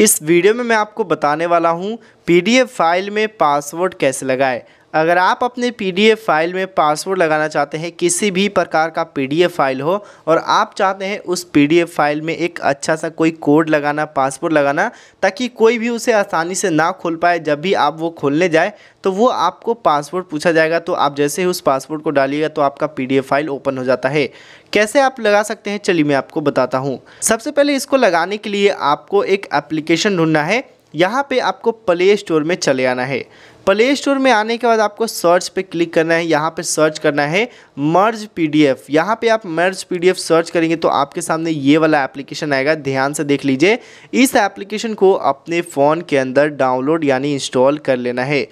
इस वीडियो में मैं आपको बताने वाला हूँ पीडीएफ फाइल में पासवर्ड कैसे लगाएं अगर आप अपने पीडीएफ फाइल में पासवर्ड लगाना चाहते हैं किसी भी प्रकार का पीडीएफ फाइल हो और आप चाहते हैं उस पीडीएफ फाइल में एक अच्छा सा कोई कोड लगाना पासवर्ड लगाना ताकि कोई भी उसे आसानी से ना खोल पाए जब भी आप वो खोलने जाए तो वो आपको पासवर्ड पूछा जाएगा तो आप जैसे ही उस पासवर्ड को डालिएगा तो आपका पी फाइल ओपन हो जाता है कैसे आप लगा सकते हैं चलिए मैं आपको बताता हूँ सबसे पहले इसको लगाने के लिए आपको एक एप्लीकेशन ढूंढना है यहाँ पे आपको प्ले स्टोर में चले आना है प्ले स्टोर में आने के बाद आपको सर्च पे क्लिक करना है यहाँ पे सर्च करना है मर्ज पीडीएफ यहाँ पे आप मर्ज पीडीएफ सर्च करेंगे तो आपके सामने ये वाला एप्लीकेशन आएगा ध्यान से देख लीजिए इस एप्लीकेशन को अपने फ़ोन के अंदर डाउनलोड यानी इंस्टॉल कर लेना है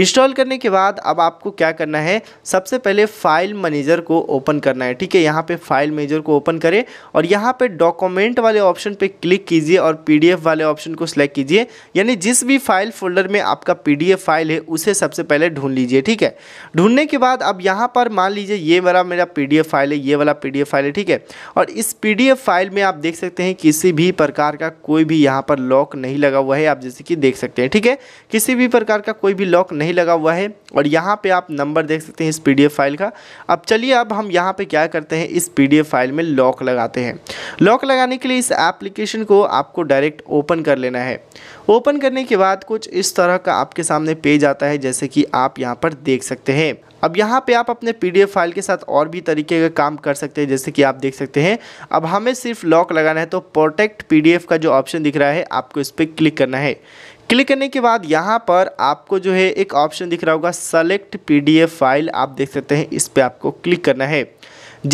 इंस्टॉल करने के बाद अब आपको क्या करना है सबसे पहले फाइल मैनेजर को ओपन करना है ठीक है यहाँ पे फाइल मैनेजर को ओपन करें और यहाँ पे डॉक्यूमेंट वाले ऑप्शन पे क्लिक कीजिए और पीडीएफ वाले ऑप्शन को सिलेक्ट कीजिए यानी जिस भी फाइल फोल्डर में आपका पीडीएफ फाइल है उसे सबसे पहले ढूंढ लीजिए ठीक है ढूंढने के बाद अब यहाँ पर मान लीजिए ये वाला मेरा पी फाइल है ये वाला पी फाइल है ठीक है और इस पी फाइल में आप देख सकते हैं किसी भी प्रकार का कोई भी यहाँ पर लॉक नहीं लगा हुआ है आप जैसे कि देख सकते हैं ठीक है किसी भी प्रकार का कोई भी लॉक नहीं लगा हुआ है और यहाँ पे आप नंबर देख सकते हैं इस पीडीएफ फाइल का अब चलिए अब हम यहाँ पे क्या करते हैं इस पीडीएफ फाइल में लॉक लगाते हैं लॉक लगाने के लिए इस एप्लीकेशन को आपको डायरेक्ट ओपन कर लेना है ओपन करने के बाद कुछ इस तरह का आपके सामने पेज आता है जैसे कि आप यहाँ पर देख सकते हैं अब यहाँ पे आप अपने पीडीएफ फाइल के साथ और भी तरीके का काम कर सकते हैं जैसे कि आप देख सकते हैं अब हमें सिर्फ लॉक लगाना है तो प्रोटेक्ट पीडीएफ का जो ऑप्शन दिख रहा है आपको इस पर क्लिक करना है क्लिक करने के बाद यहाँ पर आपको जो है एक ऑप्शन दिख रहा होगा सेलेक्ट पीडीएफ फाइल आप देख सकते हैं इस पर आपको क्लिक करना है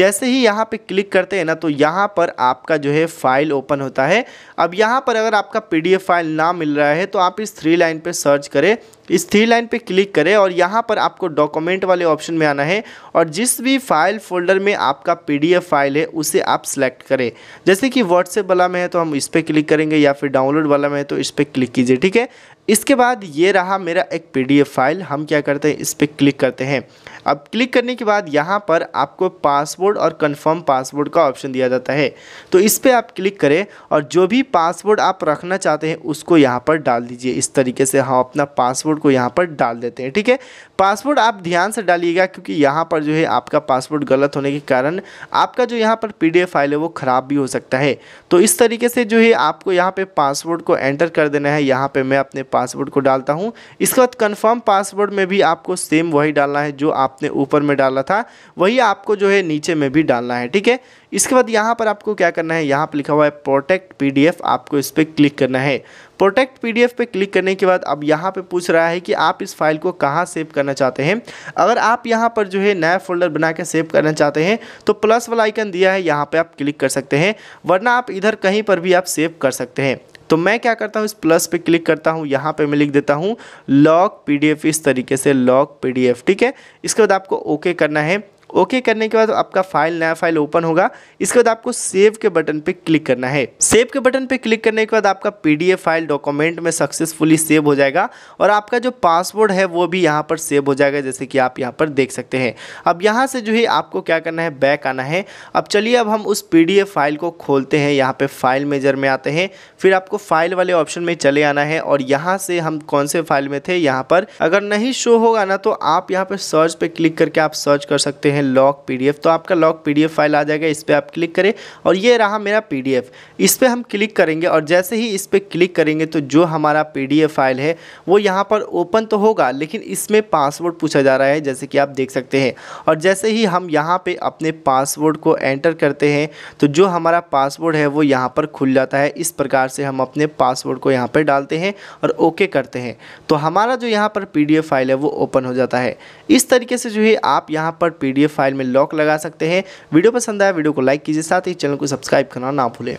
जैसे ही यहाँ पे क्लिक करते हैं ना तो यहाँ पर आपका जो है फाइल ओपन होता है अब यहाँ पर अगर आपका पीडीएफ फाइल ना मिल रहा है तो आप इस थ्री लाइन पे सर्च करें इस थ्री लाइन पे क्लिक करें और यहाँ पर आपको डॉक्यूमेंट वाले ऑप्शन में आना है और जिस भी फाइल फोल्डर में आपका पीडीएफ फाइल है उसे आप सेलेक्ट करें जैसे कि व्हाट्सएप वाला में है तो हम इस पर क्लिक करेंगे या फिर डाउनलोड वाला में है तो इस पर क्लिक कीजिए ठीक है इसके बाद ये रहा मेरा एक पी फाइल हम क्या करते हैं इस पर क्लिक करते हैं अब क्लिक करने के बाद यहाँ पर आपको पासवर्ड और कंफर्म पासवर्ड का ऑप्शन दिया जाता है तो इस पर आप क्लिक करें और जो भी पासवर्ड आप रखना चाहते हैं उसको यहाँ पर डाल दीजिए इस तरीके से हम अपना पासवर्ड पासवर्ड को यहाँ पर डाल देते हैं ठीक है पासवर्ड आप ध्यान से डालिएगा क्योंकि यहाँ पर जो है आपका पासवर्ड गलत होने के कारण आपका जो यहाँ पर पी फाइल है वो ख़राब भी हो सकता है तो इस तरीके से जो है आपको यहाँ पर पासवर्ड को एंटर कर देना है यहाँ पर मैं अपने पासवर्ड को डालता हूँ इसके बाद कन्फर्म पासवर्ड में भी आपको सेम वही डालना है जो आपने ऊपर में डाला था वही आपको जो है नीचे में भी डालना है ठीक है इसके बाद यहाँ पर आपको क्या करना है यहाँ पर लिखा हुआ है प्रोटेक्ट पीडीएफ आपको इस पर क्लिक करना है प्रोटेक्ट पीडीएफ पे क्लिक करने के बाद अब यहाँ पे पूछ रहा है कि आप इस फाइल को कहाँ सेव करना चाहते हैं अगर आप यहाँ पर जो है नया फोल्डर बना के सेव करना चाहते हैं तो प्लस वाला आइकन दिया है यहाँ पे आप क्लिक कर सकते हैं वरना आप इधर कहीं पर भी आप सेव कर सकते हैं तो मैं क्या करता हूँ इस प्लस पे क्लिक करता हूँ यहाँ पे मैं लिख देता हूँ लॉक पीडीएफ इस तरीके से लॉक पीडीएफ ठीक है इसके बाद आपको ओके करना है ओके करने के बाद आपका फाइल नया फाइल ओपन होगा इसके बाद आपको सेव के बटन पे क्लिक करना है सेव के बटन पे क्लिक करने के बाद आपका पीडीएफ फाइल डॉक्यूमेंट में सक्सेसफुली सेव हो जाएगा और आपका जो पासवर्ड है वो भी यहाँ पर सेव हो जाएगा जैसे कि आप यहाँ पर देख सकते हैं अब यहाँ से जो है आपको क्या करना है बैक आना है अब चलिए अब हम उस पी फाइल को खोलते हैं यहाँ पर फाइल मेजर में आते हैं फिर आपको फाइल वाले ऑप्शन में चले आना है और यहाँ से हम कौन से फाइल में थे यहाँ पर अगर नहीं शो होगा ना तो आप यहाँ पर सर्च पर क्लिक करके आप सर्च कर सकते हैं हैं लॉक पीडीएफ तो आपका लॉक पीडीएफ फाइल आ जाएगा इस पर आप क्लिक करें और ये रहा मेरा पीडीएफ इस पर हम क्लिक करेंगे और जैसे ही इस पर क्लिक करेंगे तो जो हमारा पीडीएफ फाइल है वो यहाँ पर ओपन तो होगा लेकिन इसमें पासवर्ड पूछा जा रहा है जैसे कि आप देख सकते हैं और जैसे ही हम यहाँ पर अपने पासवर्ड को एंटर करते हैं तो जो हमारा पासवर्ड है वो यहाँ पर खुल जाता है इस प्रकार से हम अपने पासवर्ड को यहाँ पर डालते हैं और ओके करते हैं तो हमारा जो यहाँ पर पी फाइल है वो ओपन हो जाता है इस तरीके से जो है आप यहाँ पर पी फाइल में लॉक लगा सकते हैं वीडियो पसंद आया वीडियो को लाइक कीजिए साथ ही चैनल को सब्सक्राइब करना ना भूलें